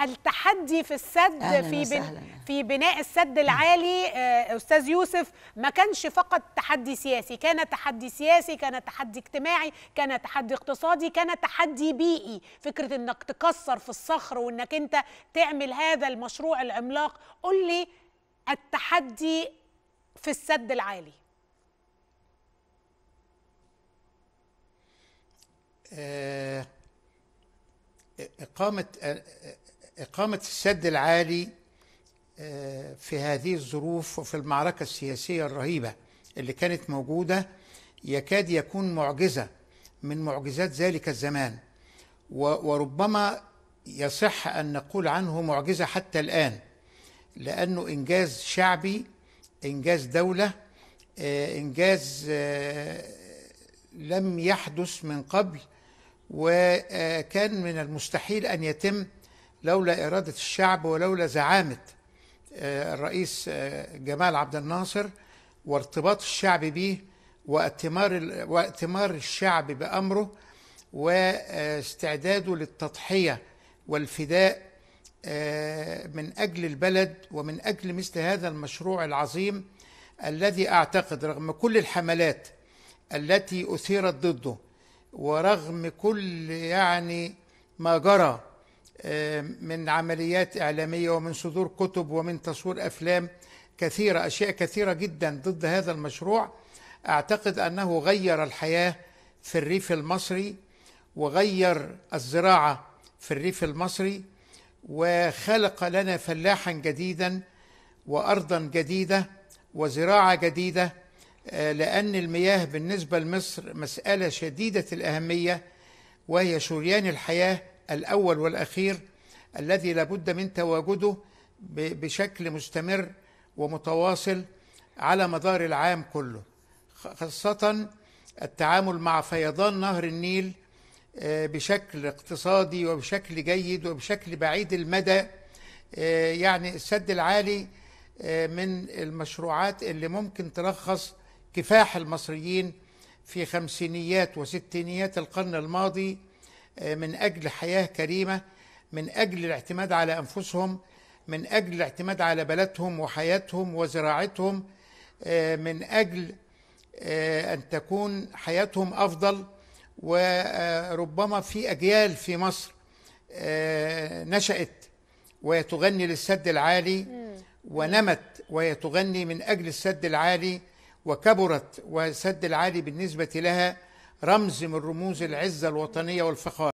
التحدي في السد في بن في بناء السد العالي آه، استاذ يوسف ما كانش فقط تحدي سياسي كان تحدي سياسي كان تحدي اجتماعي كان تحدي اقتصادي كان تحدي بيئي فكره انك تكسر في الصخر وانك انت تعمل هذا المشروع العملاق قل لي التحدي في السد العالي آه إقامة إقامة السد العالي آه، في هذه الظروف وفي المعركة السياسية الرهيبة اللي كانت موجودة يكاد يكون معجزة من معجزات ذلك الزمان وربما يصح أن نقول عنه معجزة حتى الآن لأنه إنجاز شعبي إنجاز دولة آه، إنجاز آه، لم يحدث من قبل وكان من المستحيل أن يتم لولا إرادة الشعب ولولا زعامة آه، الرئيس آه، جمال عبد الناصر وارتباط الشعب به واتمار واتمار الشعب بأمره واستعداده للتضحية والفداء آه، من أجل البلد ومن أجل مثل هذا المشروع العظيم الذي أعتقد رغم كل الحملات التي أثيرت ضده ورغم كل يعني ما جرى آه، من عمليات إعلامية ومن صدور كتب ومن تصوير أفلام كثيرة أشياء كثيرة جدا ضد هذا المشروع أعتقد أنه غير الحياة في الريف المصري وغير الزراعة في الريف المصري وخلق لنا فلاحا جديدا وأرضا جديدة وزراعة جديدة آه، لأن المياه بالنسبة لمصر مسألة شديدة الأهمية وهي شريان الحياة الأول والأخير الذي لابد من تواجده بشكل مستمر ومتواصل على مدار العام كله خاصة التعامل مع فيضان نهر النيل آه، بشكل اقتصادي وبشكل جيد وبشكل بعيد المدى آه، يعني السد العالي من المشروعات اللي ممكن تلخص كفاح المصريين في خمسينيات وستينيات القرن الماضي آه، من اجل حياه كريمه من اجل الاعتماد على انفسهم من اجل الاعتماد على بلدهم وحياتهم وزراعتهم آه، من اجل آه، ان تكون حياتهم افضل وربما في اجيال في مصر نشات وهي تغني للسد العالي ونمت وهي تغني من اجل السد العالي وكبرت والسد العالي بالنسبة لها رمز من رموز العزة الوطنية والفخار